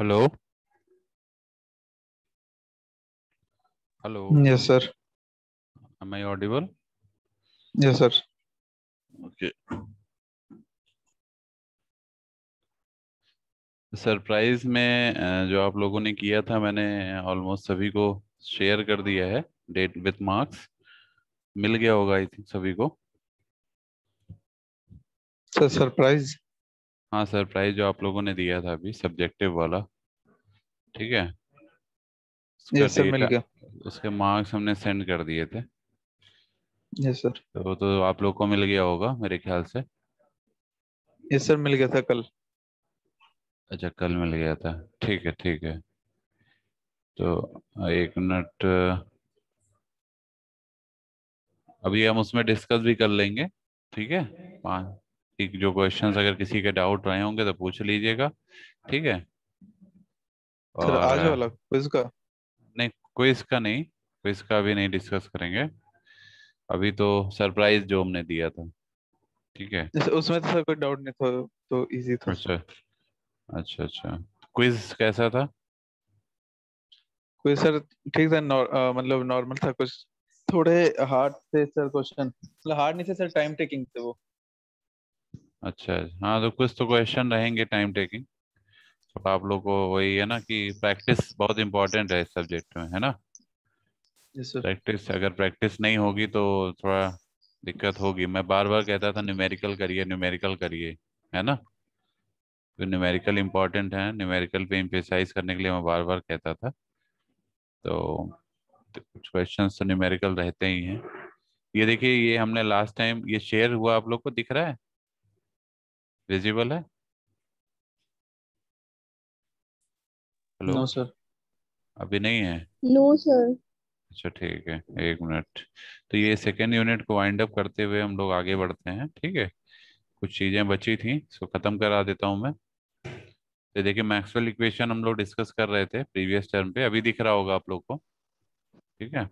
Hello hello yes sir am I audible yes sir okay surprise में जो आप लोगों ने किया था मैंने ऑलमोस्ट सभी को शेयर कर दिया है डेट विथ मार्क्स मिल गया होगा आई थिंक सभी को सर सरप्राइज हाँ सर प्राइस जो आप लोगों ने दिया था अभी सब्जेक्टिव वाला ठीक है यस सर मिल गया उसके मार्क्स हमने सेंड कर दिए थे यस सर तो तो आप लोग को मिल गया होगा मेरे ख्याल से ये सर मिल गया था कल अच्छा कल मिल गया था ठीक है ठीक है तो एक मिनट अभी हम उसमें डिस्कस भी कर लेंगे ठीक है पाँच एक जो क्वेश्चन अगर किसी के डाउट आए होंगे तो पूछ लीजिएगा ठीक है और आज वाला क्विज का नहीं क्विज का नहीं क्विज का अभी नहीं डिस्कस करेंगे अभी तो सरप्राइज जो हमने दिया था ठीक है उसमें तो सर कोई डाउट नहीं था तो इजी था अच्छा अच्छा अच्छा क्विज कैसा था क्विज सर ठीक था नौर, आ, मतलब नॉर्मल था कुछ थोड़े हार्ड थे सर क्वेश्चन मतलब हार्ड नहीं थे सर टाइम टेकिंग थे वो अच्छा हाँ तो कुछ तो क्वेश्चन रहेंगे टाइम टेकिंग तो आप लोग को वही है ना कि प्रैक्टिस बहुत इम्पोर्टेंट है इस सब्जेक्ट में है ना yes, प्रैक्टिस अगर प्रैक्टिस नहीं होगी तो थोड़ा दिक्कत होगी मैं बार बार कहता था न्यूमेरिकल करिए न्यूमेरिकल करिए है ना तो न्यूमेरिकल इम्पॉर्टेंट है न्यूमेरिकल पे इम्पेसाइज करने के लिए मैं बार बार कहता था तो कुछ क्वेश्चन तो न्यूमेरिकल रहते ही हैं ये देखिए ये हमने लास्ट टाइम ये शेयर हुआ आप लोग को दिख रहा है विजिबल है हेलो नो सर अभी नहीं है नो सर अच्छा ठीक है एक मिनट तो ये सेकेंड यूनिट को वाइंड अप करते हुए हम लोग आगे बढ़ते हैं ठीक है कुछ चीजें बची थी सो खत्म करा देता हूँ मैं तो देखिए मैक्सवेल इक्वेशन हम लोग डिस्कस कर रहे थे प्रीवियस टर्म पे अभी दिख रहा होगा आप लोग को ठीक है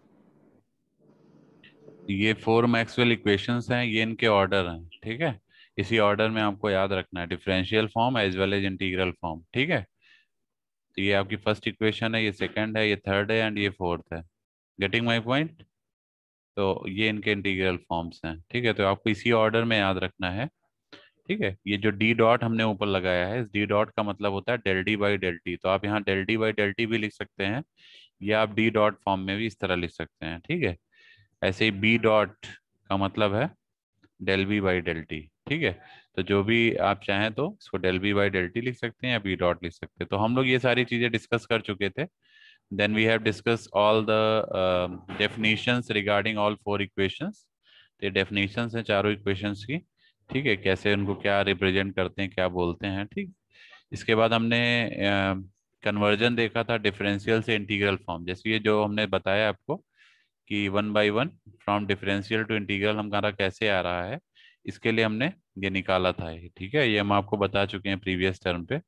ये फोर मैक्सवेल इक्वेशंस हैं ये इनके ऑर्डर हैं ठीक है इसी ऑर्डर में आपको याद रखना है differential form as well as integral form ठीक है तो ये आपकी फर्स्ट इक्वेशन है ये सेकंड है ये थर्ड है एंड ये फोर्थ है गेटिंग माई पॉइंट तो ये इनके इंटीग्रल फॉर्म्स हैं ठीक है तो आपको इसी ऑर्डर में याद रखना है ठीक है ये जो डी डॉट हमने ऊपर लगाया है इस डी डॉट का मतलब होता है del D by del T तो आप यहाँ del D by del T भी लिख सकते हैं या आप डी डॉट फॉर्म में भी इस तरह लिख सकते हैं ठीक है ऐसे ही बी डॉट का मतलब है del B by del T ठीक है तो जो भी आप चाहें तो इसको del B by del T लिख सकते हैं या बी डॉट लिख सकते हैं तो हम लोग ये सारी चीज़ें डिस्कस कर चुके थे then we have discuss all the definition regarding all four equation equations तो ये डेफिनेशन है चारों इक्वेशन की ठीक है कैसे उनको क्या रिप्रेजेंट करते हैं क्या बोलते हैं ठीक इसके बाद हमने कन्वर्जन um, uh, देखा था डिफरेंशियल से इंटीग्रल फॉर्म जैसे ये जो हमने बताया आपको कि one by one from differential to integral हमारा कैसे आ रहा है इसके लिए हमने ये निकाला था ठीक है ये हम आपको बता चुके हैं प्रीवियस टर्म पे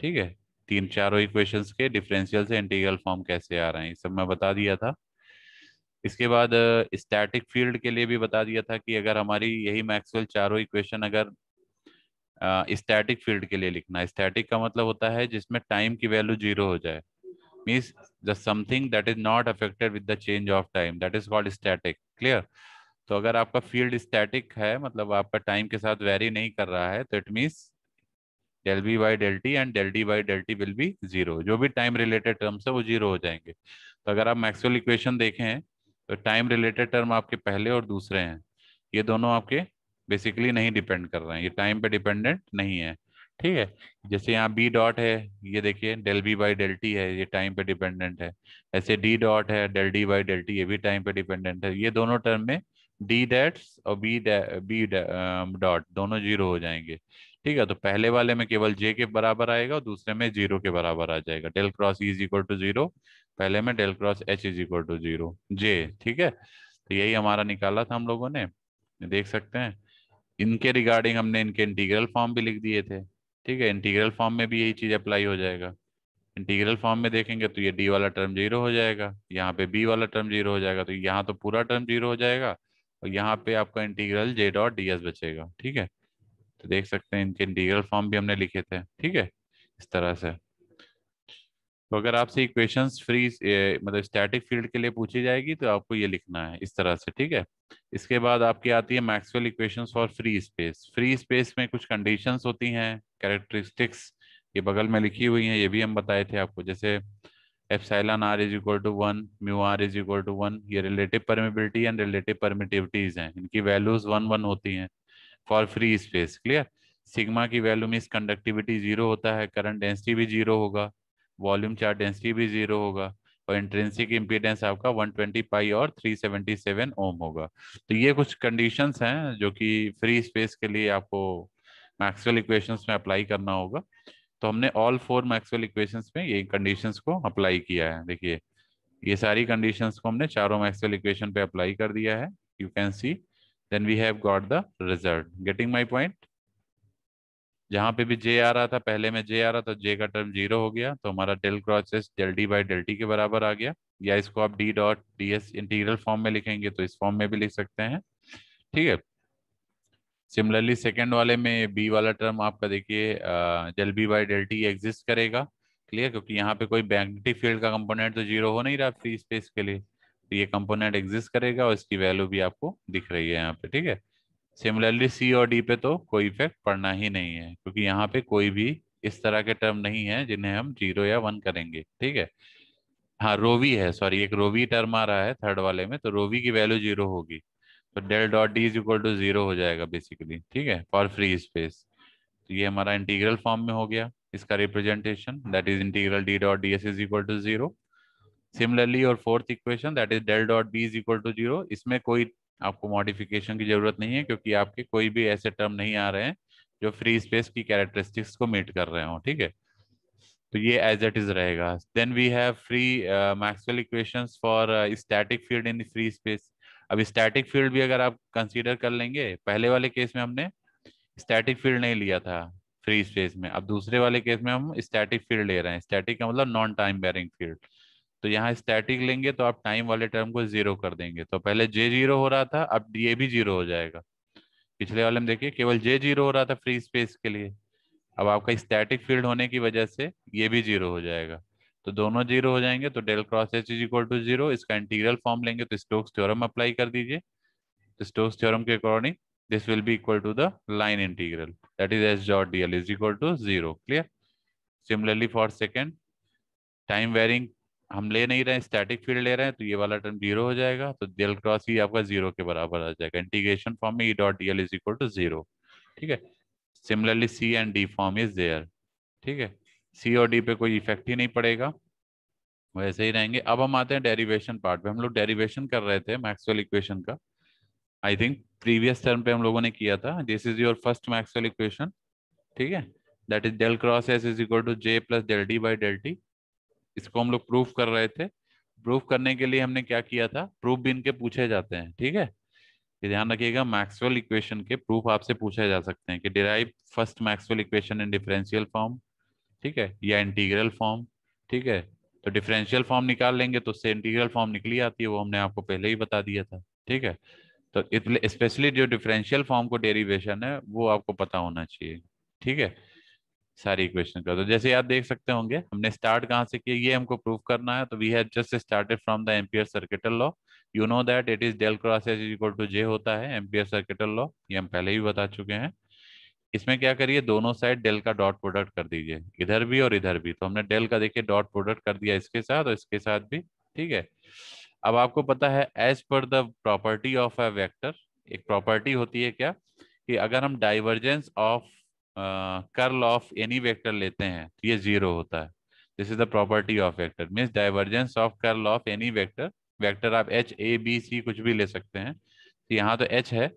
ठीक है तीन चारों इक्वेशन के डिफरेंशियल से इंटीग्रल फॉर्म कैसे आ रहे हैं ये सब मैं बता दिया था इसके बाद स्टैटिक फील्ड के लिए भी बता दिया था कि अगर हमारी यही मैक्सवेल चारों इक्वेशन अगर स्टैटिक फील्ड के लिए लिखना स्टैटिक का मतलब होता है जिसमें टाइम की वैल्यू जीरो हो जाए means the something that is not affected with the change of time that is called static clear तो अगर आपका फील्ड स्टैटिक है मतलब आपका टाइम के साथ वेरी नहीं कर रहा है तो it means del B by del T and del D by del T will be zero जो भी टाइम रिलेटेड टर्म्स है वो जीरो हो जाएंगे तो अगर आप मैक्सवेल इक्वेशन देखें तो टाइम रिलेटेड टर्म आपके पहले और दूसरे हैं ये दोनों आपके बेसिकली नहीं डिपेंड कर रहे हैं ये टाइम पे डिपेंडेंट नहीं है ठीक है जैसे यहाँ बी डॉट है ये देखिए del B by del T है ये टाइम पे डिपेंडेंट है ऐसे डी डॉट है del D by del T ये भी टाइम पे डिपेंडेंट है ये दोनों टर्म में डी डेट्स और बी बी डॉट दोनों जीरो हो जाएंगे ठीक है तो पहले वाले में केवल जे के बराबर आएगा और दूसरे में जीरो के बराबर आ जाएगा del cross is equal to zero पहले में del cross H is equal to zero J ठीक है तो यही हमारा निकाला था हम लोगों ने देख सकते हैं इनके रिगार्डिंग हमने इनके इंटीग्रल फॉर्म भी लिख दिए थे ठीक है इंटीग्रल फॉर्म में भी यही चीज अप्लाई हो जाएगा इंटीग्रल फॉर्म में देखेंगे तो ये डी वाला टर्म जीरो हो जाएगा यहाँ पे बी वाला टर्म जीरो हो जाएगा तो यहाँ तो पूरा टर्म जीरो हो जाएगा और यहाँ पे आपका integral J dot D S बचेगा ठीक है तो देख सकते हैं इनके इंटीग्रल फॉर्म भी हमने लिखे थे ठीक है इस तरह से तो अगर आपसे इक्वेशंस फ्री मतलब स्टैटिक फील्ड के लिए पूछी जाएगी तो आपको ये लिखना है इस तरह से ठीक है इसके बाद आपकी आती है Maxwell equations for free space free space में कुछ कंडीशंस होती हैं कैरेक्टरिस्टिक्स ये बगल में लिखी हुई हैं ये भी हम बताए थे आपको जैसे epsilon r is equal to one mu r is equal to one ये relative permeability and relative permittivities हैं इनकी values वन वन होती हैं for free space clear sigma की वैल्यू में कंडक्टिविटी जीरो होता है करंट डेंसिटी भी जीरो होगा वॉल्यूम चार्ज डेंसिटी भी जीरो होगा और इंट्रेंसिक इम्पीडेंस आपका 120 पाई और 377 ओम होगा तो ये कुछ कंडीशंस हैं जो कि फ्री स्पेस के लिए आपको मैक्सवेल इक्वेशंस में अप्लाई करना होगा तो हमने ऑल फोर मैक्सवेल इक्वेशंस में ये कंडीशंस को अप्लाई किया है देखिए ये सारी कंडीशंस को हमने चारों मैक्सवेल इक्वेशन पे अप्लाई कर दिया है you can see then we have got the result getting my point जहां पे भी जे आ रहा था पहले में जे आ रहा था जे का टर्म जीरो हो गया तो हमारा del crosses del D by del T के बराबर आ गया या इसको आप D dot D S integral form में लिखेंगे तो इस फॉर्म में भी लिख सकते हैं ठीक है सिमिलरली सेकेंड वाले में बी वाला टर्म आपका देखिए जल B by del T exist करेगा क्लियर क्योंकि यहाँ पे कोई मैग्नेटिक फील्ड का कंपोनेंट तो जीरो हो नहीं रहा फ्री स्पेस के लिए तो ये कंपोनेंट एग्जिस्ट करेगा और इसकी वैल्यू भी आपको दिख रही है यहाँ पे ठीक है सिमिलरली सी और डी पे तो कोई इफेक्ट पड़ना ही नहीं है क्योंकि यहाँ पे कोई भी इस तरह के टर्म नहीं है जिन्हें हम जीरो या वन करेंगे ठीक है हाँ रोवी है सॉरी एक रोवी टर्म आ रहा है थर्ड वाले में तो रोवी की वैल्यू जीरो होगी तो del dot D is equal to zero हो जाएगा बेसिकली ठीक है फॉर फ्री स्पेस तो ये हमारा इंटीग्रल फॉर्म में हो गया इसका representation that is integral D dot D S is equal to zero similarly और fourth equation that is del dot B is equal to zero इसमें कोई आपको मॉडिफिकेशन की जरूरत नहीं है क्योंकि आपके कोई भी ऐसे टर्म नहीं आ रहे हैं जो फ्री स्पेस की कैरेक्टरिस्टिक्स को मीट कर रहे हो ठीक है तो ये एज इट इज रहेगा then we have free Maxwell equations for static field in free space अब स्टैटिक फील्ड भी अगर आप कंसीडर कर लेंगे पहले वाले केस में हमने स्टैटिक फील्ड नहीं लिया था फ्री स्पेस में अब दूसरे वाले केस में हम स्टैटिक फील्ड ले रहे हैं स्टैटिक का मतलब नॉन टाइम बेरिंग फील्ड तो यहाँ स्टैटिक लेंगे तो आप टाइम वाले टर्म को जीरो कर देंगे तो पहले जे जीरो हो रहा था अब ये भी जीरो हो जाएगा पिछले वाले में देखिए केवल जे जीरो हो रहा था फ्री स्पेस के लिए अब आपका स्टैटिक फील्ड होने की वजह से ये भी जीरो हो जाएगा तो दोनों जीरो हो जाएंगे तो del cross H is equal to zero इसका इंटीग्रल फॉर्म लेंगे तो स्टोक्स थ्योरम अप्लाई कर दीजिए तो स्टोक्स थ्योरम के according this will be equal to the line integral that is S dot D L is equal to zero clear similarly for second time varying हम ले नहीं रहे हैं स्टैटिक फील्ड ले रहे हैं तो ये वाला टर्म जीरो हो जाएगा तो डेल क्रॉस ही आपका जीरो के बराबर आ जाएगा इंटीग्रेशन फॉर्म में E dot D L is equal to zero ठीक है similarly C and D form is there ठीक है सी और डी पे कोई इफेक्ट ही नहीं पड़ेगा वैसे ही रहेंगे अब हम आते हैं डेरिवेशन पार्ट पे हम लोग डेरिवेशन कर रहे थे मैक्सवेल इक्वेशन का आई थिंक प्रीवियस टर्म पे हम लोगों ने किया था this is your first Maxwell equation ठीक है that is del cross S is equal to J plus del D by del T इसको हम लोग प्रूफ कर रहे थे प्रूफ करने के लिए हमने क्या किया था प्रूफ भी इनके पूछे जाते हैं ठीक है ये ध्यान रखिएगा मैक्सवेल इक्वेशन के प्रूफ आपसे पूछे जा सकते हैं कि derive first Maxwell equation in differential form ठीक है या इंटीग्रल फॉर्म ठीक है तो डिफरेंशियल फॉर्म निकाल लेंगे तो उससे इंटीग्रल फॉर्म निकली आती है वो हमने आपको पहले ही बता दिया था ठीक है तो स्पेशली जो डिफरेंशियल फॉर्म को डेरिवेशन है वो आपको पता होना चाहिए ठीक है सारी इक्वेशन का तो जैसे आप देख सकते होंगे हमने स्टार्ट कहाँ से किया ये हमको प्रूव करना है तो we have just started from the Ampere circuital law you know that it is del cross is equal to J होता है एम्पियर सर्किटल लॉ ये हम पहले ही बता चुके हैं इसमें क्या करिए दोनों साइड डेल का डॉट प्रोडक्ट कर दीजिए इधर भी और इधर भी तो हमने डेल का देखिए डॉट प्रोडक्ट कर दिया इसके साथ और इसके साथ भी ठीक है अब आपको पता है as per the property of a vector एक प्रॉपर्टी होती है क्या कि अगर हम divergence of curl of any vector लेते हैं तो ये जीरो होता है this is the property of vector means divergence of curl of any vector vector आप एच ए बी सी कुछ भी ले सकते हैं तो यहाँ तो एच है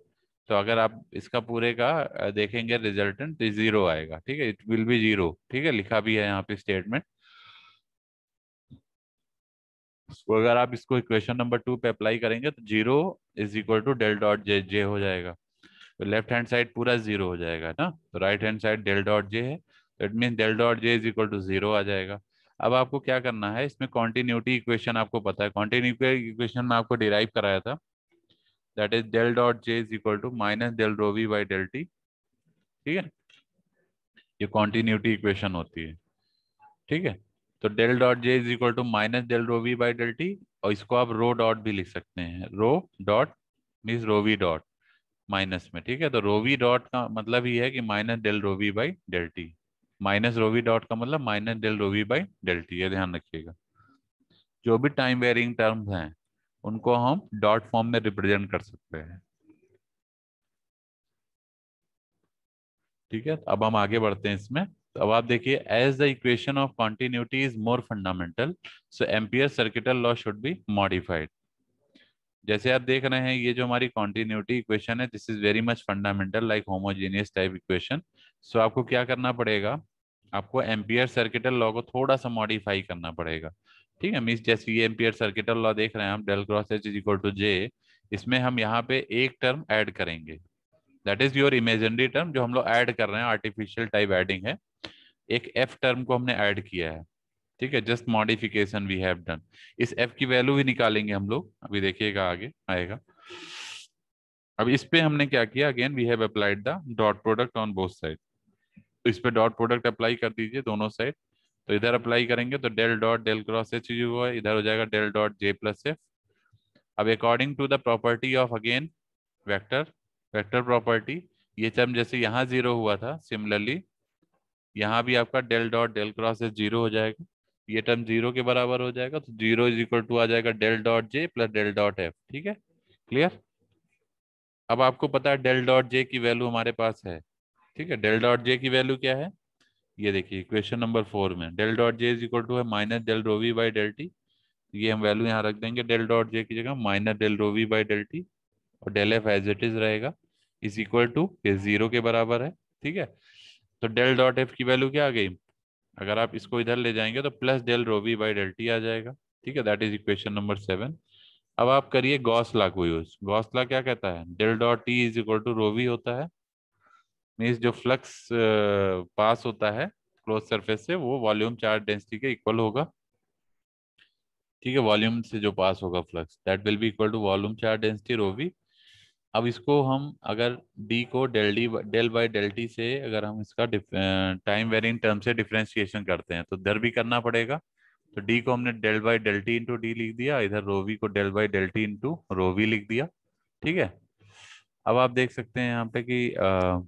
तो अगर आप इसका पूरे का देखेंगे रिजल्टेंट तो जीरो आएगा ठीक है इट विल बी जीरो ठीक है लिखा भी है यहाँ पे स्टेटमेंट तो अगर आप इसको इक्वेशन नंबर टू पे अप्लाई करेंगे तो zero is equal to del dot J J हो जाएगा तो लेफ्ट हैंड साइड पूरा जीरो हो जाएगा ना तो right hand side del dot J है तो it mean del dot J is equal to zero आ जाएगा अब आपको क्या करना है इसमें कॉन्टिन्यूटी इक्वेशन आपको पता है कॉन्टिन्यूटी इक्वेशन में आपको डिराइव कराया था that is del dot J is equal to minus del rho V by del T ठीक है ये कॉन्टिन्यूटी इक्वेशन होती है ठीक है तो del dot J is equal to minus del rho V by del T और इसको आप रो डॉट भी लिख सकते हैं rho dot means rho V dot minus में ठीक है तो रोवी डॉट का मतलब ये है कि minus del rho V by del T minus rho V dot का मतलब minus del rho V by del T ये ध्यान रखिएगा जो भी टाइम वेरिंग टर्म्स हैं उनको हम डॉट फॉर्म में रिप्रेजेंट कर सकते हैं ठीक है तो अब हम आगे बढ़ते हैं इसमें तो अब आप देखिए as the equation of continuity is more fundamental so Ampere circuital law should be modified जैसे आप देख रहे हैं ये जो हमारी कॉन्टिन्यूटी इक्वेशन है this is very much fundamental like homogeneous type equation so आपको क्या करना पड़ेगा आपको एम्पियर सर्किटल लॉ को थोड़ा सा मॉडिफाई करना पड़ेगा ठीक है मिस जैसे ये एम्पियर सर्किटल लॉ देख रहे हैं हम del cross H is equal to J इसमें हम यहाँ पे एक टर्म ऐड करेंगे that is your imaginary term जो हम लोग ऐड कर रहे हैं आर्टिफिशियल टाइप एडिंग है एक एफ टर्म को हमने ऐड किया है ठीक है just modification we have done इस एफ की वैल्यू भी निकालेंगे हम लोग अभी देखिएगा आगे आएगा अब इस पे हमने क्या किया again we have applied the dot product on both side तो इस पे डॉट प्रोडक्ट अप्लाई कर दीजिए दोनों साइड तो इधर अप्लाई करेंगे तो del dot del cross H हुआ है इधर हो जाएगा del dot J plus F अब according to the property of again vector vector property ये टर्म जैसे यहाँ जीरो हुआ था सिमिलरली यहाँ भी आपका del dot del cross H zero हो जाएगा ये टर्म जीरो के बराबर हो जाएगा तो जीरो इज इक्वल टू आ जाएगा del dot J plus del dot F ठीक है क्लियर अब आपको पता है डेल डॉट जे की वैल्यू हमारे पास है ठीक है डेल डॉट जे की वैल्यू क्या है ये देखिए क्वेश्चन नंबर फोर में del dot J is equal to है minus del rho V by del T ये हम वैल्यू यहाँ रख देंगे डेल डॉट जे की जगह minus del rho V by del T और del F as it is रहेगा इज इक्वल टू ये जीरो के बराबर है ठीक है तो डेल डॉट एफ की वैल्यू क्या आ गई अगर आप इसको इधर ले जाएंगे तो plus del rho V by del T आ जाएगा ठीक है that is equation number seven अब आप करिए गॉस को यूज गॉस क्या कहता है del dot T is equal to rho V होता है मीन्स जो फ्लक्स पास uh, होता है क्लोज सरफेस से वो वॉल्यूम चार्ज डेंसिटी के इक्वल होगा ठीक है वॉल्यूम से जो पास होगा flux that will be equal to volume charge density rho भी अब इसको हम अगर डी को del D del by del T से अगर हम इसका टाइम वेरिंग टर्म से डिफ्रेंशिएशन करते हैं तो इधर भी करना पड़ेगा तो डी को हमने del by del T into D लिख दिया इधर रोवी को del by del T into rho V लिख दिया ठीक है अब आप देख सकते हैं यहाँ पे कि आ, uh,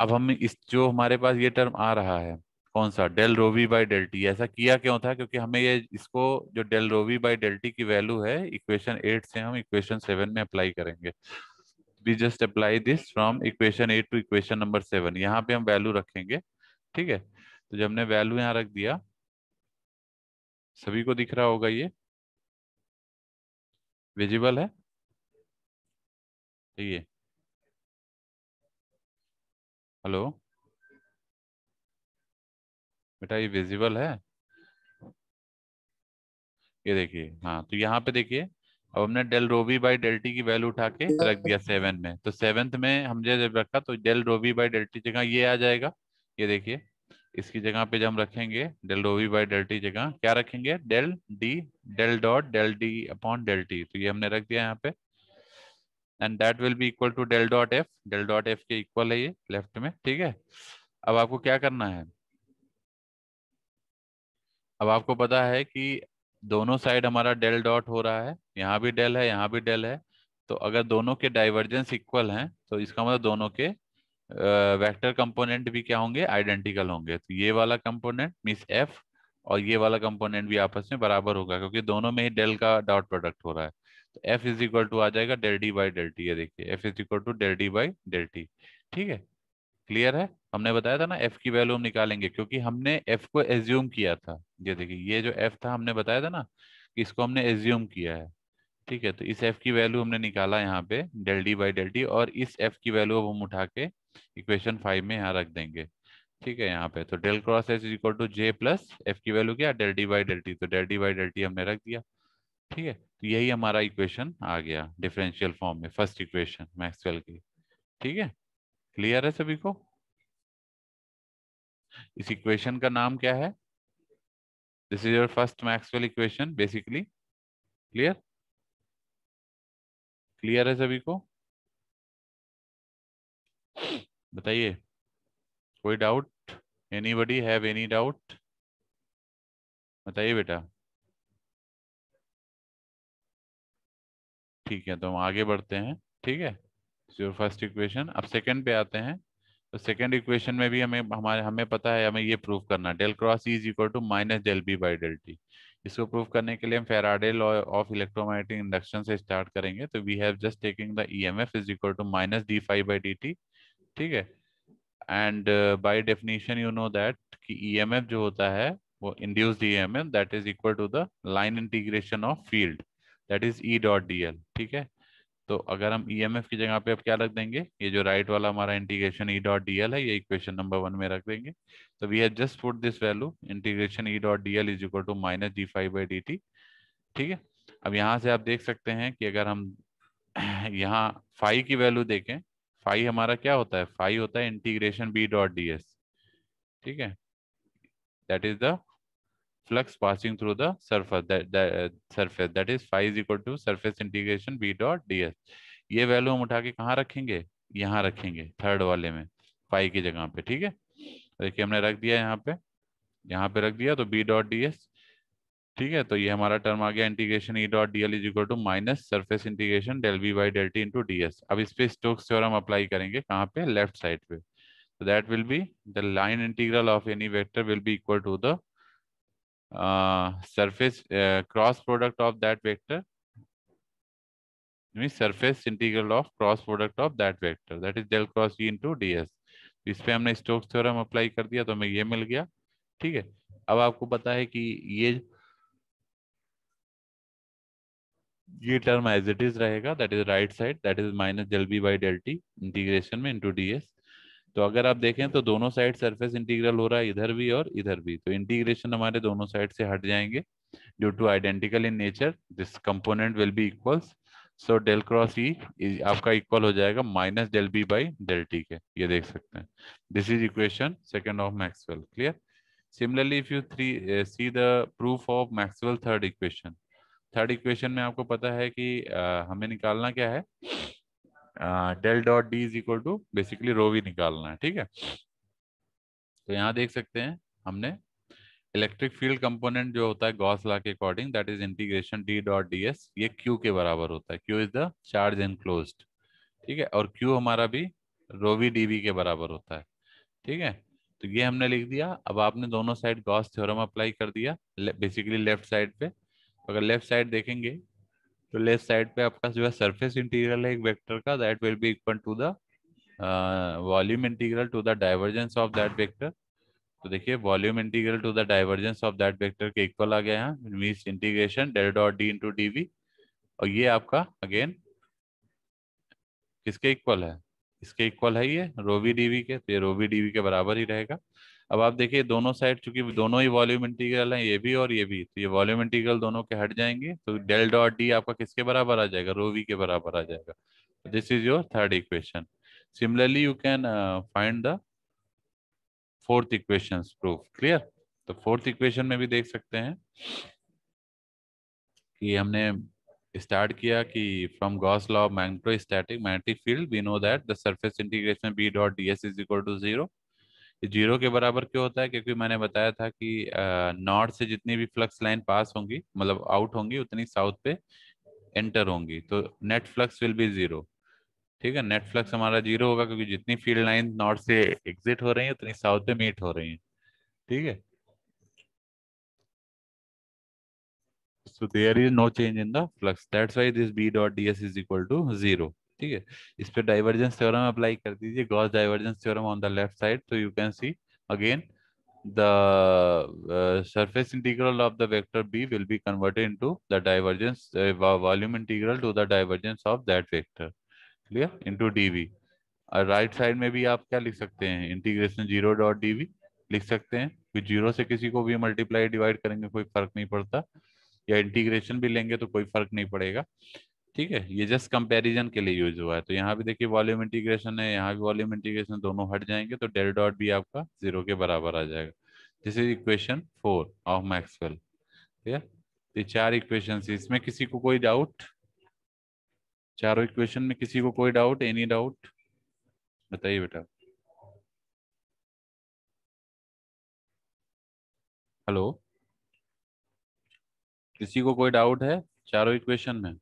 अब हम इस जो हमारे पास ये टर्म आ रहा है कौन सा डेल रोवी बाई डेल्टी ऐसा किया क्यों था क्योंकि हमें ये इसको जो डेल रोवी बाई डेल्टी की वैल्यू है इक्वेशन एट से हम इक्वेशन सेवन में अप्लाई करेंगे we just apply this from equation eight to equation number seven यहाँ पे हम वैल्यू रखेंगे ठीक है तो जब हमने वैल्यू यहाँ रख दिया सभी को दिख रहा होगा ये विजिबल है ठीक है हेलो बेटा ये विजिबल है ये देखिए हाँ तो यहाँ पे देखिए अब हमने डेल रोबी बाई डेल्टी की वैल्यू उठा के रख दिया सेवन में तो सेवेंथ में हमने जब रखा तो डेल रोबी बाई डेल्टी जगह ये आ जाएगा ये देखिए इसकी जगह पे जब हम रखेंगे डेल रोवी बाई डेल्टी जगह क्या रखेंगे del D del dot del D upon del T तो ये हमने रख दिया यहाँ पे and that will be equal to del dot F del dot F के इक्वल है ये लेफ्ट में ठीक है अब आपको क्या करना है अब आपको पता है कि दोनों साइड हमारा डेल डॉट हो रहा है यहाँ भी डेल है यहाँ भी डेल है तो अगर दोनों के डाइवर्जेंस इक्वल हैं तो इसका मतलब दोनों के वेक्टर कंपोनेंट भी क्या होंगे आइडेंटिकल होंगे तो ये वाला कंपोनेंट मिस एफ और ये वाला कंपोनेंट भी आपस में बराबर होगा क्योंकि दोनों में ही डेल का डॉट प्रोडक्ट हो रहा है एफ इज इक्वल टू आ जाएगा del D by del T ये देखिए F is equal to del D by del T ठीक है क्लियर है हमने बताया था ना एफ की वैल्यू हम निकालेंगे क्योंकि हमने एफ को एज्यूम किया था ये देखिए ये जो एफ था हमने बताया था ना कि इसको हमने एज्यूम किया है ठीक है तो इस एफ की वैल्यू हमने निकाला यहाँ पे del D by del T और इस एफ की वैल्यू अब हम उठा के इक्वेशन फाइव में यहाँ रख देंगे ठीक है यहाँ पे तो del cross S is equal to J plus F की वैल्यू क्या del D by del T तो del D by del T हमने रख दिया ठीक है तो यही हमारा इक्वेशन आ गया डिफरेंशियल फॉर्म में फर्स्ट इक्वेशन मैक्सवेल की ठीक है क्लियर है सभी को इस इक्वेशन का नाम क्या है this is your first Maxwell equation basically clear clear है सभी को बताइए कोई doubt anybody have any doubt बताइए बेटा ठीक है तो हम आगे बढ़ते हैं ठीक है योर फर्स्ट इक्वेशन अब सेकंड पे आते हैं तो सेकंड इक्वेशन में भी हमें हमारे हमें पता है हमें ये प्रूफ करना del cross is equal to minus del B by del T इसको प्रूव करने के लिए हम Faraday law of electromagnetic induction से स्टार्ट करेंगे तो we have just taking the EMF is equal to minus D five by D T ठीक है and by definition you know that कि ईएमएफ e जो होता है वो induced EMF that is equal to the line integration of field that is E dot D ठीक है तो अगर हम ई e की जगह पे अब क्या रख देंगे ये जो राइट right वाला हमारा इंटीग्रेशन ई डॉट डी है ये इक्वेशन नंबर वन में रख देंगे तो we have just put this value integration E dot D L is equal to minus G five by D ठीक है अब यहाँ से आप देख सकते हैं कि अगर हम यहाँ फाइव की वैल्यू देखें फाइव हमारा क्या होता है फाइव होता है इंटीग्रेशन बी डॉट डी ठीक है that is the flux passing through the surface that, that uh, surface that is phi is equal to surface integration b dot ds ये वैल्यू हम उठा के कहाँ रखेंगे यहाँ रखेंगे थर्ड वाले में पाई की जगह पे ठीक है देखिए हमने रख दिया यहाँ पे यहाँ पे रख दिया तो बी डॉट डी ठीक है तो ये हमारा टर्म आ गया integration E dot D L is equal to minus surface integration del B by del T into D S अब इस पे स्टोक्स थ्योरम अप्लाई करेंगे कहाँ पे लेफ्ट साइड पे तो that will be the line integral of any vector will be equal to the uh, surface uh, cross product of that vector means surface integral of cross product of that vector that is del cross g into ds इस पे हमने Stokes theorem apply कर दिया तो हमें ये मिल गया ठीक है अब आपको पता है कि ये ये टर्म एज इट इज रहेगा that is right side that is minus del B by del T integration में इंटू डी एस तो अगर आप देखें तो दोनों साइड सरफेस इंटीग्रल हो रहा है इधर भी और इधर भी तो इंटीग्रेशन हमारे दोनों साइड से हट जाएंगे due to identical in nature this component will be equals so del cross E आपका इक्वल हो जाएगा minus del B by del T के ये देख सकते हैं this is equation second of Maxwell clear similarly if you three see the proof of Maxwell third equation third equation में आपको पता है कि uh, हमें निकालना क्या है del dot D is equal to basically rho भी निकालना है ठीक है तो यहाँ देख सकते हैं हमने इलेक्ट्रिक फील्ड कंपोनेंट जो होता है गॉस लॉ के according that is integration D dot D S ये क्यू के बराबर होता है Q is the charge enclose ठीक है और क्यू हमारा भी रोवी वी के बराबर होता है ठीक है तो ये हमने लिख दिया अब आपने दोनों साइड गॉस थ्योरम अप्लाई कर दिया बेसिकली लेफ्ट साइड पे अगर लेफ्ट साइड देखेंगे तो लेफ्ट साइड पे आपका जो है सरफेस इंटीग्रल है एक वेक्टर का that will be equal to the volume integral to the divergence of that vector तो देखिए volume integral to the divergence of that vector के इक्वल आ गया है means integration del dot D into D V और ये आपका again किसके इक्वल है इसके इक्वल है ये रोवी डीवी के तो ये रोवी डीवी के बराबर ही रहेगा अब आप देखिए दोनों साइड चूंकि दोनों ही वॉल्यूम इंटीग्रल है ये भी और ये भी तो ये वॉल्यूम इंटीग्रल दोनों के हट जाएंगे तो डेल डॉट डी आपका किसके बराबर आ जाएगा रोवी के बराबर आ जाएगा this is your third equation similarly you can find the fourth equation proof clear तो फोर्थ uh, तो इक्वेशन में भी देख सकते हैं कि हमने स्टार्ट किया कि from Gauss law of magnetostatic magnetic field we know that the surface integration B dot D S is equal to zero zero के बराबर क्यों होता है क्योंकि मैंने बताया था कि नॉर्थ से जितनी भी फ्लक्स लाइन पास होंगी मतलब आउट होंगी उतनी साउथ पे एंटर होंगी तो net flux will be zero ठीक है नेट फ्लक्स हमारा जीरो होगा क्योंकि जितनी फील्ड लाइन नॉर्थ से एग्जिट हो रही है उतनी साउथ पे मीट हो रही है ठीक है so there is no change in the flux that's why this b dot ds is equal to 0 ठीक है इस पर डाइवर्जेंस थ्योरम अप्लाई कर दीजिए Gauss divergence theorem on the left side तो you can see again the surface integral of the vector B will be converted into the divergence volume integral to the divergence of that vector clear into DV और right side में भी आप क्या लिख सकते हैं integration zero dot DV लिख सकते हैं कि जीरो से किसी को भी मल्टीप्लाई डिवाइड करेंगे कोई फर्क नहीं पड़ता या इंटीग्रेशन भी लेंगे तो कोई फर्क नहीं पड़ेगा ठीक है ये जस्ट कंपैरिजन के लिए यूज हुआ है तो यहाँ भी देखिए वॉल्यूम इंटीग्रेशन है यहाँ भी वॉल्यूम इंटीग्रेशन दोनों हट जाएंगे तो डेल डॉट भी आपका जीरो के बराबर आ जाएगा this is equation four of Maxwell ठीक है ये चार इक्वेशन इसमें किसी को कोई डाउट चारों इक्वेशन में किसी को कोई डाउट एनी डाउट बताइए बेटा हेलो किसी को कोई डाउट है चारों इक्वेशन में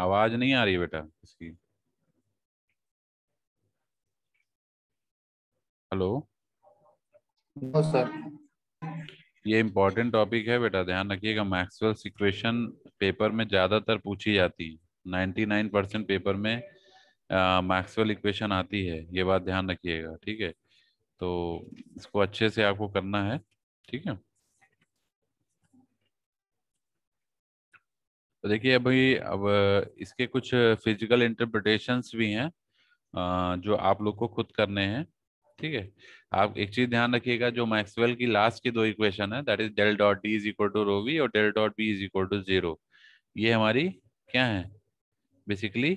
आवाज नहीं आ रही है बेटा इसकी हेलो नो सर ये इम्पोर्टेंट टॉपिक है बेटा ध्यान रखिएगा मैक्सवेल इक्वेशन पेपर में ज्यादातर पूछी जाती है नाइन परसेंट पेपर में मैक्सवेल इक्वेशन आती है ये बात ध्यान रखिएगा ठीक है तो इसको अच्छे से आपको करना है ठीक है तो देखिए अभी अब इसके कुछ फिजिकल इंटरप्रिटेशंस भी हैं जो आप लोग को खुद करने हैं ठीक है आप एक चीज ध्यान रखिएगा जो मैक्सवेल की लास्ट की दो इक्वेशन है that is del dot D is equal to rho v और del dot B is equal to zero ये हमारी क्या है बेसिकली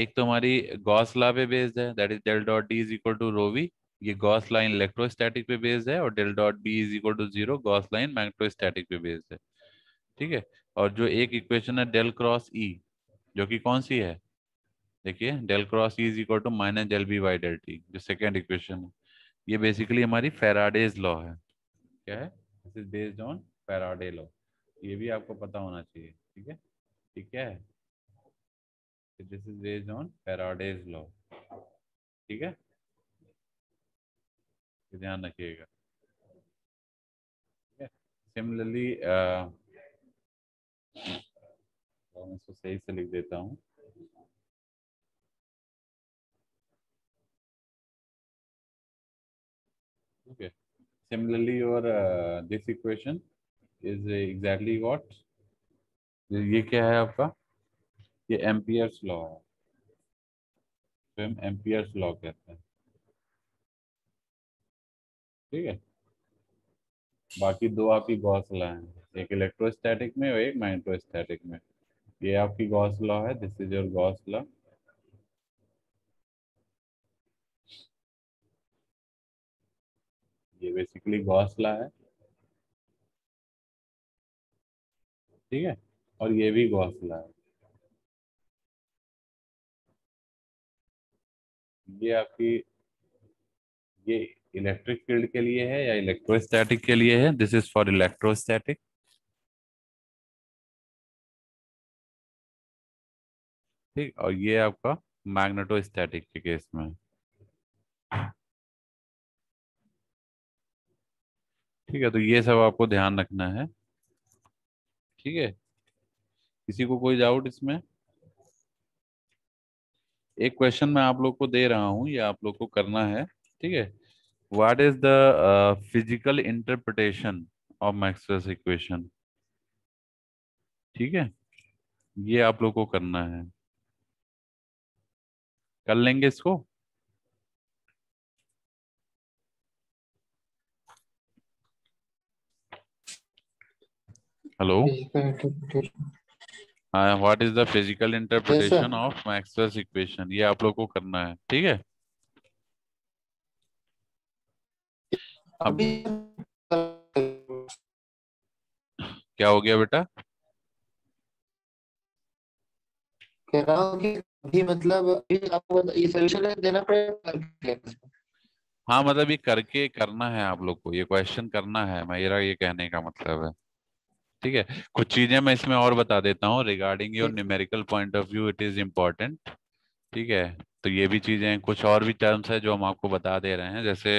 एक तो हमारी गॉस लॉ पे बेस्ड है that is del dot D is equal to rho v ये गॉस लाइन इलेक्ट्रोस्टैटिक पे बेस्ड है और del dot B is equal to zero Gauss line magnetostatic पे बेस्ड है ठीक है और जो एक इक्वेशन है डेल क्रॉस ई जो कि कौन सी है देखिए del cross E is equal to minus del B by del T जो सेकेंड इक्वेशन है ये बेसिकली हमारी फेराडेज लॉ है क्या है this is based on Faraday law ये भी आपको पता होना चाहिए ठीक है ठीक क्या है this is based on Faraday's law ठीक है ध्यान रखिएगा सिमिलरली तो मैं इसको सही से लिख देता हूँ okay similarly your uh, this equation is exactly ये क्या है आपका ये एम्पियर्स लॉ है तो हम एम्पियर्स लॉ कहते हैं ठीक है बाकी दो आपकी गौसला हैं एक इलेक्ट्रोस्टैटिक में और एक माइक्रोस्टैटिक में ये आपकी गॉस लॉ है this is your Gauss law ये बेसिकली गॉस लॉ है ठीक है और ये भी गॉस लॉ है ये आपकी ये इलेक्ट्रिक फील्ड के लिए है या इलेक्ट्रोस्टैटिक के लिए है दिस इज फॉर इलेक्ट्रोस्टैटिक ठीक और ये आपका मैग्नेटोस्टैटिक के केस में ठीक है तो ये सब आपको ध्यान रखना है ठीक है किसी को कोई डाउट इसमें एक क्वेश्चन मैं आप लोग को दे रहा हूं ये आप लोग को करना है ठीक है what is the physical interpretation of Maxwell's equation ठीक है ये आप लोग को करना है कर लेंगे इसको हेलो हाँ what is the physical interpretation of Maxwell's equation ये आप लोग को करना है ठीक है अभी क्या हो गया बेटा अभी मतलब ये सोल्यूशन देना पड़ेगा हाँ मतलब ये करके करना है आप लोग को ये क्वेश्चन करना है मेरा ये कहने का मतलब है ठीक है कुछ चीजें मैं इसमें और बता देता हूँ regarding your numerical point of view it is important ठीक है तो ये भी चीजें कुछ और भी टर्म्स है जो हम आपको बता दे रहे हैं जैसे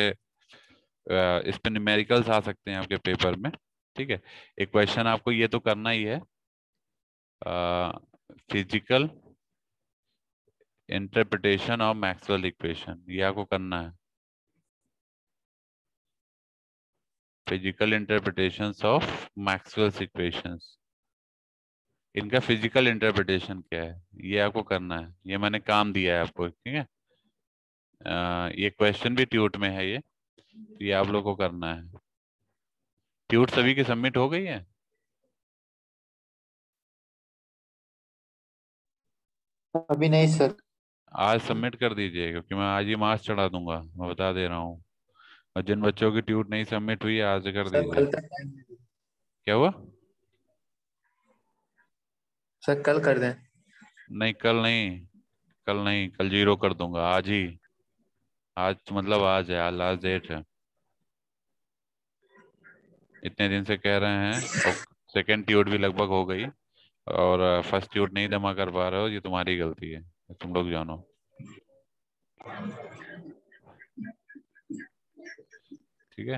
इस पर न्यूमेरिकल्स आ सकते हैं आपके पेपर में ठीक है एक क्वेश्चन आपको ये तो करना ही है physical interpretation of Maxwell equation ये आपको करना है physical interpretation of Maxwell equation इनका फिजिकल इंटरप्रिटेशन क्या है ये आपको करना है ये मैंने काम दिया है आपको ठीक है ये क्वेश्चन भी ट्यूट में है ये ये आप लोगों को करना है ट्यूट सभी की सबमिट हो गई है अभी नहीं सर आज सबमिट हम्म। कर दीजिए क्योंकि मैं आज ही मार्क्स चढ़ा दूंगा मैं बता दे रहा हूँ और जिन बच्चों की ट्यूट नहीं सबमिट हुई आज कर दीजिए क्या हुआ सर कल कर दें नहीं कल नहीं कल नहीं कल जीरो कर दूंगा आज ही आज तो मतलब आज है आज लास्ट डेट है इतने दिन से कह रहे हैं और सेकेंड ट्यूट भी लगभग हो गई और फर्स्ट ट्यूट नहीं जमा कर पा रहे हो ये तुम्हारी गलती है तुम लोग जानो ठीक है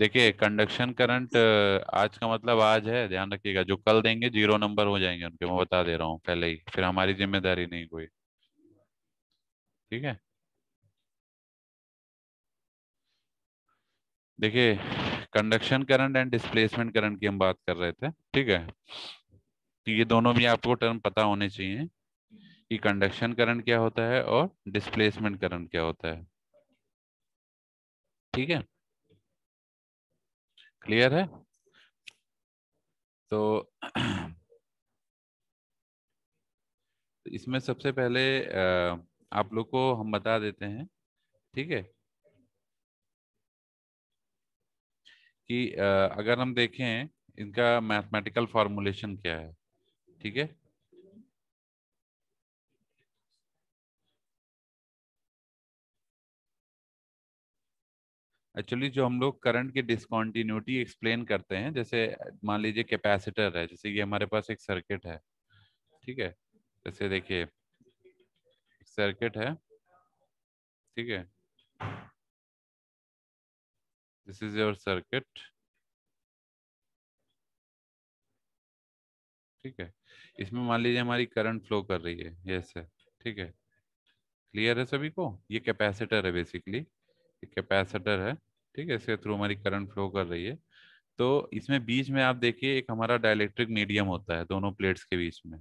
देखिए कंडक्शन करंट आज का मतलब आज है ध्यान रखिएगा जो कल देंगे जीरो नंबर हो जाएंगे उनके मैं बता दे रहा हूँ पहले ही फिर हमारी जिम्मेदारी नहीं कोई ठीक है देखिए conduction current and displacement current की हम बात कर रहे थे ठीक है ये दोनों भी आपको टर्म पता होने चाहिए कि कंडक्शन करंट क्या होता है और डिस्प्लेसमेंट करंट क्या होता है ठीक है क्लियर है तो इसमें सबसे पहले आप लोग को हम बता देते हैं ठीक है कि अगर हम देखें इनका मैथमेटिकल फॉर्मूलेशन क्या है ठीक है एक्चुअली जो हम लोग करंट की डिस्कॉन्टिन्यूटी एक्सप्लेन करते हैं जैसे मान लीजिए कैपेसिटर है जैसे ये हमारे पास एक सर्किट है ठीक है जैसे देखिए सर्किट है ठीक है दिस इज योर सर्किट ठीक है इसमें मान लीजिए हमारी करंट फ्लो कर रही है ये सर ठीक है क्लियर है सभी को ये कैपेसिटर है बेसिकली कैपेसिटर है ठीक है इसके थ्रू हमारी करंट फ्लो कर रही है तो इसमें बीच में आप देखिए एक हमारा डायलैक्ट्रिक मीडियम होता है दोनों प्लेट्स के बीच में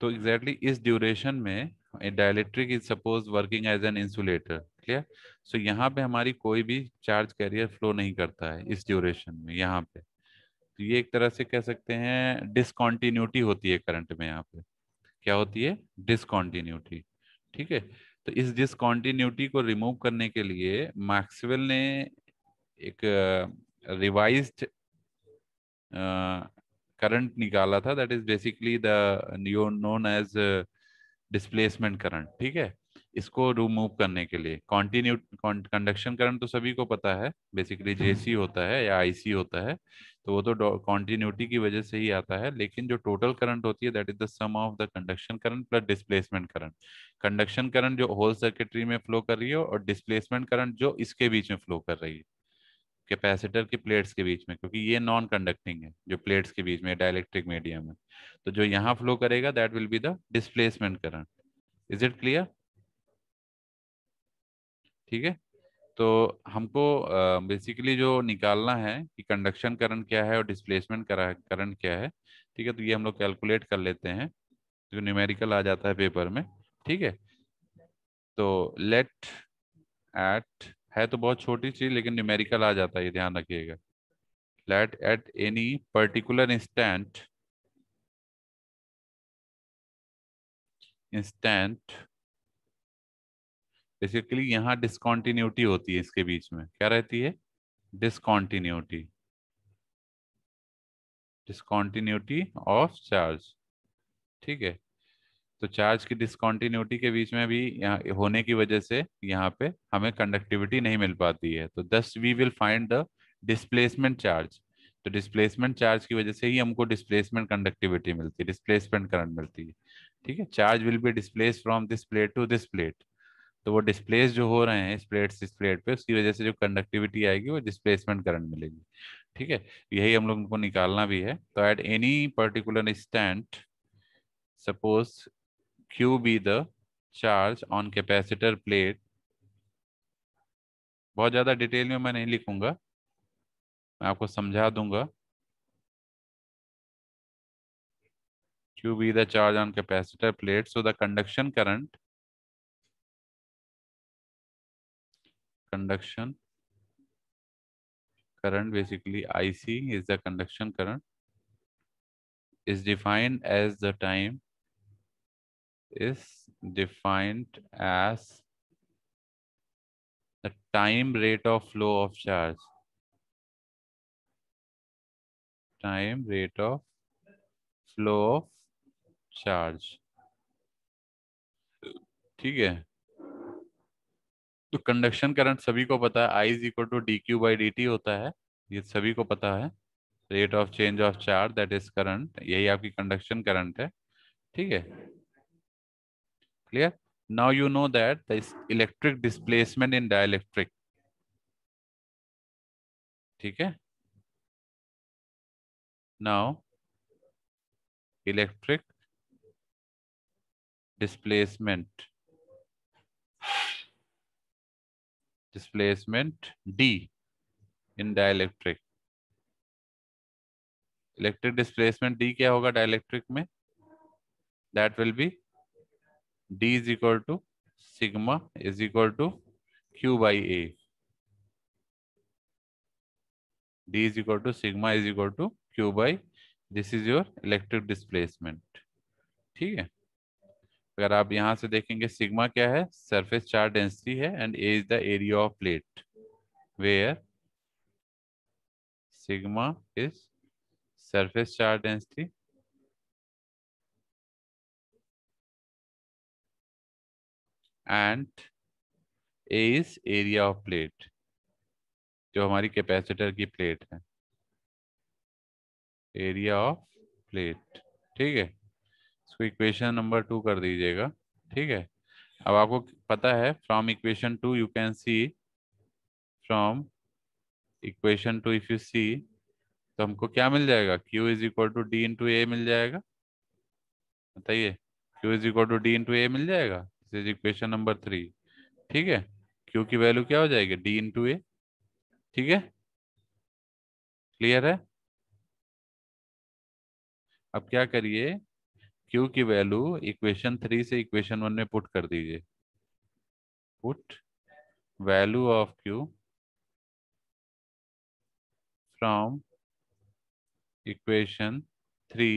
तो एग्जैक्टली exactly इस ड्यूरेशन में dielectric is suppose working as an insulator clear so यहाँ पे हमारी कोई भी चार्ज कैरियर फ्लो नहीं करता है इस ड्यूरेशन में यहाँ पे तो ये एक तरह से कह सकते हैं डिसकॉन्टिन्यूटी होती है करंट में यहाँ पे क्या होती है डिसकॉन्टिन्यूटी ठीक है तो इस डिसकॉन्टिन्यूटी को रिमूव करने के लिए मैक्सवेल ने एक रिवाइज्ड करंट निकाला था that is basically the known as displacement current ठीक है इसको रिमूव करने के लिए कॉन्टिन्यू कंडक्शन करंट तो सभी को पता है बेसिकली जेसी होता है या आईसी होता है तो वो तो कॉन्टिन्यूटी की वजह से ही आता है लेकिन जो टोटल करंट होती है that is the sum of the conduction current plus displacement current conduction current जो होल सर्किटरी में फ्लो कर रही है और डिस्प्लेसमेंट करंट जो इसके बीच में फ्लो कर रही है कैपेसिटर की प्लेट्स के बीच में क्योंकि ये नॉन कंडक्टिंग है जो प्लेट्स के बीच में डायलैक्ट्रिक मीडियम है तो जो यहाँ फ्लो करेगा that will be the displacement current is it clear ठीक है तो हमको बेसिकली uh, जो निकालना है कि कंडक्शन करंट क्या है और डिस्प्लेसमेंट करंट क्या है ठीक है तो ये हम लोग कैलकुलेट कर लेते हैं जो न्यूमेरिकल आ जाता है पेपर में ठीक है तो लेट एट है तो बहुत छोटी चीज लेकिन न्यूमेरिकल आ जाता है ध्यान रखिएगा let at any particular instant instant basically यहां डिस्कॉन्टिन्यूटी होती है इसके बीच में क्या रहती है डिस्कॉन्टिन्यूटी डिस्कॉन्टिन्यूटी ऑफ चार्ज ठीक है तो चार्ज की डिस्कॉन्टिन्यूटी के बीच में भी यहाँ होने की वजह से यहाँ पे हमें कंडक्टिविटी नहीं मिल पाती है तो thus we will find the displacement charge तो डिस्प्लेसमेंट चार्ज की वजह से ही हमको डिस्प्लेसमेंट कंडक्टिविटी मिलती है डिस्प्लेसमेंट करंट मिलती है ठीक है charge will be displace from this plate to this plate तो वो डिस्प्लेस जो हो रहे हैं इस प्लेट से इस प्लेट पे उसकी वजह से जो कंडक्टिविटी आएगी वो डिस्प्लेसमेंट करंट मिलेगी ठीक है यही हम लोग को निकालना भी है तो at any particular stand suppose Q be the charge on capacitor plate. बहुत ज्यादा डिटेल में मैं नहीं लिखूंगा मैं आपको समझा दूंगा Q be the charge on capacitor plate. So the conduction current conduction current basically IC is the conduction current is defined as the time is defined as the time rate of flow of charge. Time rate of flow of charge. ठीक है तो conduction current सभी को पता है I is equal to D Q by D T होता है ये सभी को पता है rate of change of charge that is current यही आपकी कंडक्शन करंट है ठीक है Clear? Now you know that this electric displacement in dielectric. Okay? Now, electric displacement. Displacement D in dielectric. electric displacement D क्या होगा dielectric में That will be. d is equal to sigma is equal to q by a d is equal to sigma is equal to q by this is your electric displacement ठीक है अगर आप यहां से देखेंगे सिग्मा क्या है सरफेस चार्ज डेंसिटी है and A is the area of plate where sigma is surface charge density and A is area of plate जो हमारी कैपेसिटर की प्लेट है एरिया ऑफ प्लेट ठीक है इसको इक्वेशन नंबर टू कर दीजिएगा ठीक है अब आपको पता है from equation two you can see from equation two if you see तो हमको क्या मिल जाएगा Q is equal to D into A मिल जाएगा बताइए Q is equal to D into A मिल जाएगा this is equation number three ठीक है क्यू की वैल्यू क्या हो जाएगी डी इन टू ए ठीक है क्लियर है अब क्या करिए क्यू की वैल्यू इक्वेशन थ्री से इक्वेशन वन में पुट कर दीजिए put value of Q from equation three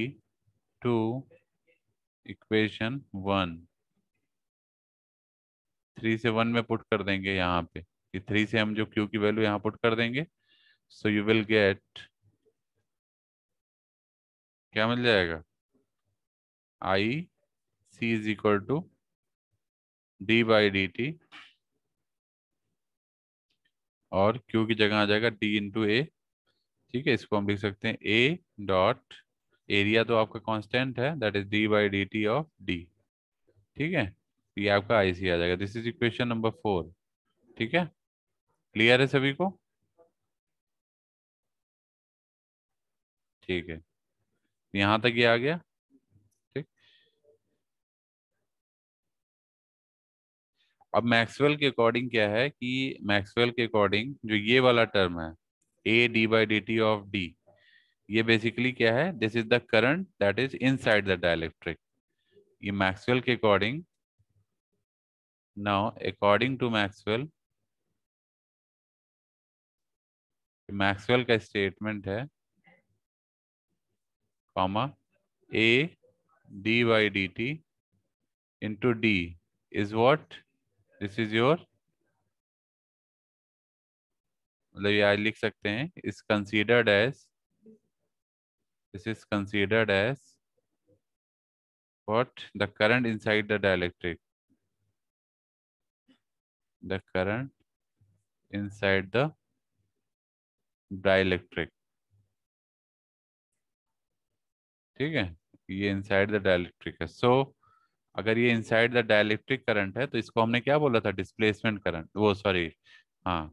to equation one three से वन में पुट कर देंगे यहाँ पे थ्री से हम जो क्यू की वैल्यू यहाँ पुट कर देंगे सो यू विल गेट क्या मिल जाएगा I C is equal to D by D T और क्यू की जगह आ जाएगा डी इंटू ए ठीक है इसको हम लिख सकते हैं ए डॉट एरिया तो आपका कांस्टेंट है that is D by D T of D ठीक है तो ये आपका आईसी आ जाएगा this is equation number four ठीक है क्लियर है सभी को ठीक है यहां तक ये आ गया ठीक अब मैक्सवेल के अकॉर्डिंग क्या है कि मैक्सवेल के अकॉर्डिंग जो ये वाला टर्म है A D by D T of D ये बेसिकली क्या है this is the current that is inside the dielectric ये मैक्सवेल के according Now, according to Maxwell, Maxwell का स्टेटमेंट है comma A D Y D T into D is what this is your मतलब ये आज लिख सकते हैं is considered as this is considered as what the current inside the dielectric the current inside the dielectric ठीक है ये inside the dielectric है सो so, अगर ये इनसाइड द डायलैक्ट्रिक करंट है तो इसको हमने क्या बोला था डिस्प्लेसमेंट करंट वो सॉरी हाँ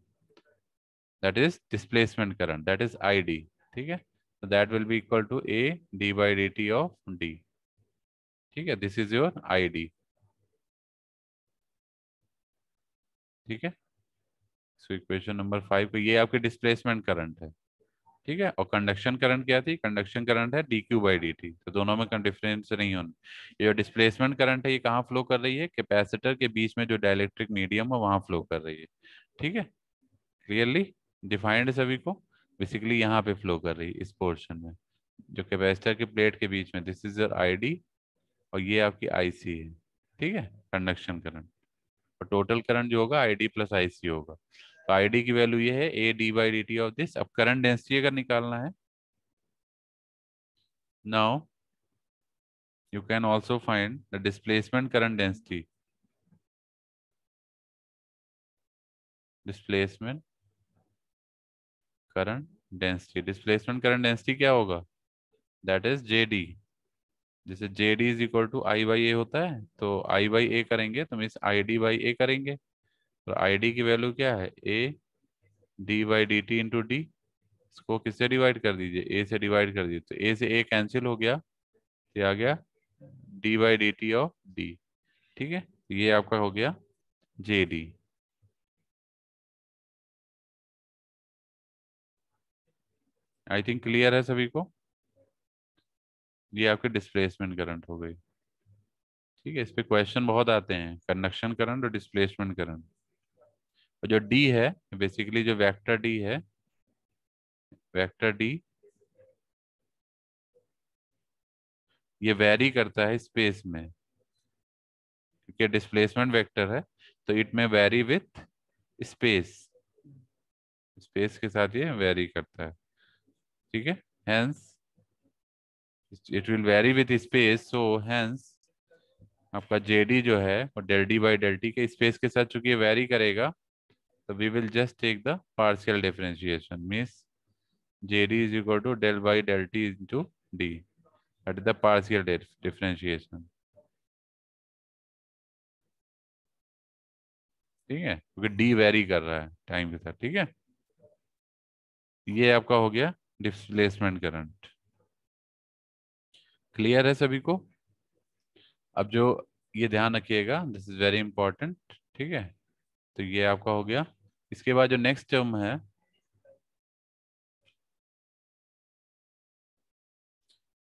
that is displacement current that is I D ठीक है that will be equal to A D by D T of D ठीक है this is your I D ठीक है सो इक्वेशन नंबर फाइव पे ये आपके डिस्प्लेसमेंट करंट है ठीक है और कंडक्शन करंट क्या थी कंडक्शन करंट है D Q by D T तो दोनों में डिफरेंस नहीं होने ये डिस्प्लेसमेंट करंट है ये कहाँ फ्लो कर रही है कैपेसिटर के बीच में जो डायलेक्ट्रिक मीडियम है वहां फ्लो कर रही है ठीक है क्लियरली डिफाइंड सभी को बेसिकली यहाँ पे फ्लो कर रही है इस पोर्शन में जो कैपेसिटर के प्लेट के बीच में दिस इज योर आईडी और ये आपकी सी है ठीक है कंडक्शन करंट और टोटल करंट जो होगा आईडी प्लस आईसी होगा तो आई डी की वैल्यू ये है A D by D T of this अब करंट डेंसिटी अगर निकालना है now you can also find the displacement current density displacement current density displacement current density क्या होगा दैट इज जे डी जैसे J D is equal to I by A होता है तो आई बाई ए करेंगे तो means I D by A करेंगे और आई डी की वैल्यू क्या है A D by D T into D इसको किससे डिवाइड कर दीजिए ए से डिवाइड कर दीजिए तो ए से ए कैंसिल हो गया तो आ गया D by D T of D ठीक है ये आपका हो गया J D I think clear है सभी को ये आपकी डिस्प्लेसमेंट करंट हो गई ठीक है इस पर क्वेश्चन बहुत आते हैं कंडक्शन करंट और डिस्प्लेसमेंट करंट और जो डी है बेसिकली जो वेक्टर डी है वेक्टर डी ये वेरी करता है स्पेस में क्योंकि डिस्प्लेसमेंट वेक्टर है तो इट में वेरी विथ स्पेस स्पेस के साथ ये वेरी करता है ठीक है hence it will vary with space so hence आपका जे डी जो है वो del D by del T के स्पेस के साथ चूंकि वेरी करेगा तो we will just take the partial differentiation means J D is equal to del by del T to D at the partial differentiation ठीक है क्योंकि डी वेरी कर रहा है टाइम के साथ ठीक है ये आपका हो गया डिस्प्लेसमेंट करंट क्लियर है सभी को अब जो ये ध्यान रखिएगा दिस इज वेरी इंपॉर्टेंट ठीक है तो ये आपका हो गया इसके बाद जो नेक्स्ट टर्म है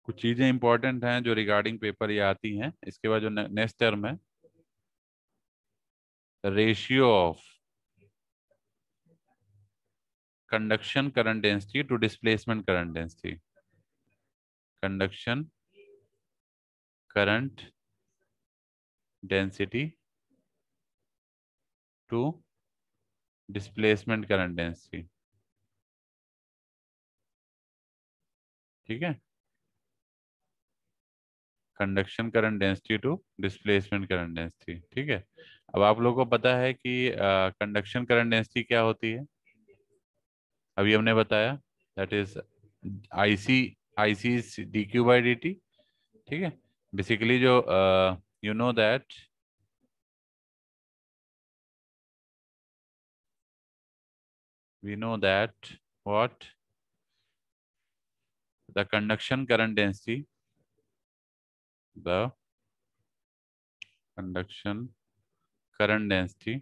कुछ चीजें इंपॉर्टेंट हैं जो रिगार्डिंग पेपर ये आती हैं इसके बाद जो नेक्स्ट टर्म है ratio of conduction current density to displacement current density conduction current density to displacement current density ठीक है conduction current density to displacement current density ठीक है अब आप लोगों को पता है कि कंडक्शन करंट डेंसिटी क्या होती है अभी हमने बताया that is IC IC D Q by D T ठीक है बेसिकली जो you know that we know that what the conduction current density the conduction current density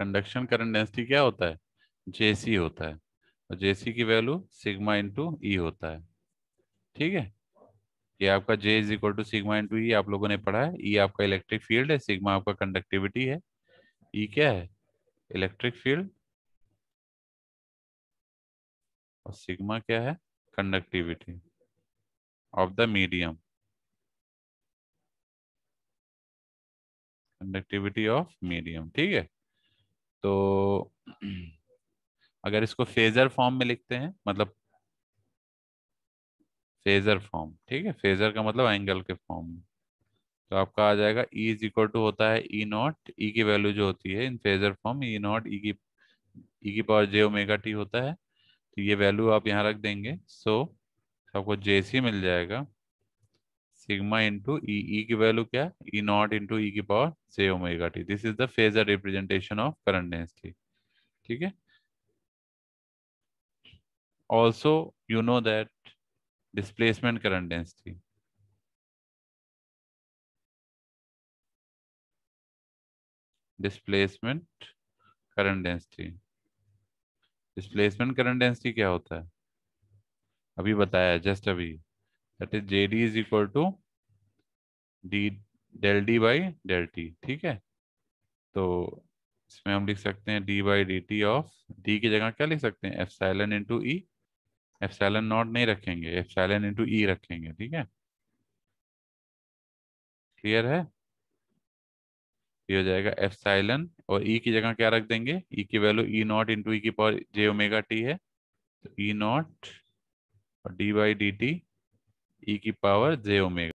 conduction current density क्या होता है जेसी होता है जेसी की वैल्यू सिग्मा इंटू ई होता है ठीक है ये आपका J is equal to sigma into E आप लोगों ने पढ़ा है ई e आपका इलेक्ट्रिक फील्ड है सिग्मा आपका कंडक्टिविटी है ई e क्या है इलेक्ट्रिक फील्ड और सिग्मा क्या है conductivity of the medium conductivity of medium ठीक है तो अगर इसको फेजर फॉर्म में लिखते हैं मतलब फेजर फॉर्म ठीक है फेजर का मतलब एंगल के फॉर्म तो आपका आ जाएगा ई इज इक्वल टू होता है ई नॉट ई की वैल्यू जो होती है in phasor form E naught E की ई e की पावर जे ओमेगा टी होता है तो ये वैल्यू आप यहाँ रख देंगे सो so, आपको जे सी मिल जाएगा सिग्मा इंटू ई ई की वैल्यू क्या ई नॉट इंटू ई की power J omega T this is the phasor representation of current density ठीक है also you know that displacement current density displacement current density displacement current density क्या होता है अभी बताया जस्ट अभी that is J D is equal to D del D by del T ठीक है तो इसमें हम लिख सकते हैं D by D T of D की जगह क्या लिख सकते हैं epsilon into E epsilon naught नहीं रखेंगे एफसेलन इंटू ई रखेंगे ठीक है क्लियर है ये e हो जाएगा एफसाइलन और ई e की जगह क्या रख देंगे ई e की value E naught into E की पावर जे ओमेगा टी है तो ई नॉट और D by D T E की पावर जे ओमेगा